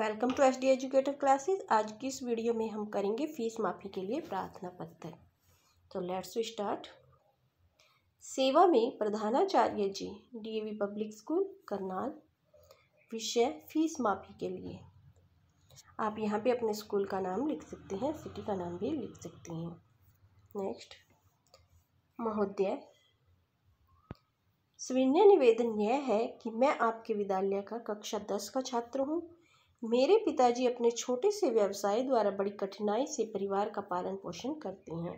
welcome to H D educator classes आज की इस वीडियो में हम करेंगे फीस माफ़ी के लिए प्रार्थना पत्र तो लेट्स स्टार्ट सेवा में प्रधानाचार्य जी डीएवी पब्लिक स्कूल करनाल विषय फीस माफ़ी के लिए आप यहाँ पे अपने स्कूल का नाम लिख सकते हैं सिटी का नाम भी लिख सकती हैं नेक्स्ट महोदय स्वीन्य निवेदन यह है कि मैं आपके विद्यालय का कक्षा दस का छात्र हूँ मेरे पिताजी अपने छोटे से व्यवसाय द्वारा बड़ी कठिनाई से परिवार का पालन पोषण करते हैं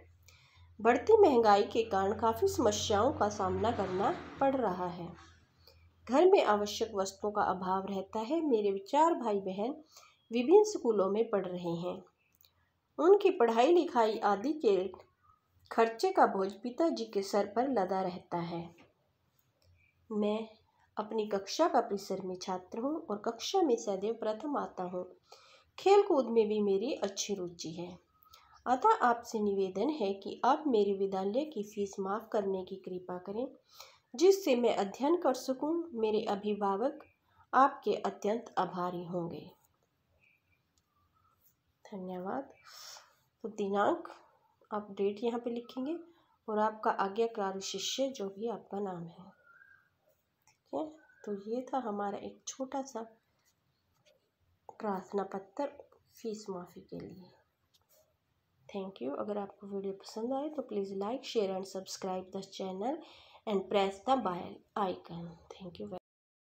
बढ़ती महंगाई के कारण काफ़ी समस्याओं का सामना करना पड़ रहा है घर में आवश्यक वस्तुओं का अभाव रहता है मेरे चार भाई बहन विभिन्न स्कूलों में पढ़ रहे हैं उनकी पढ़ाई लिखाई आदि के खर्चे का बोझ पिताजी के सर पर लदा रहता है मैं अपनी कक्षा का परिसर में छात्र हूँ और कक्षा में सदैव प्रथम आता हूँ खेल कूद में भी मेरी अच्छी रुचि है अतः आपसे निवेदन है कि आप मेरे विद्यालय की फीस माफ़ करने की कृपा करें जिससे मैं अध्ययन कर सकूं मेरे अभिभावक आपके अत्यंत आभारी होंगे धन्यवाद तो दिनांक आप डेट यहाँ पे लिखेंगे और आपका आज्ञाकार शिष्य जो भी आपका नाम है ठीक है तो ये था हमारा एक छोटा सा प्रार्थना पत्र फीस माफ़ी के लिए थैंक यू अगर आपको वीडियो पसंद आए तो please like share and subscribe the channel and press the bell icon thank you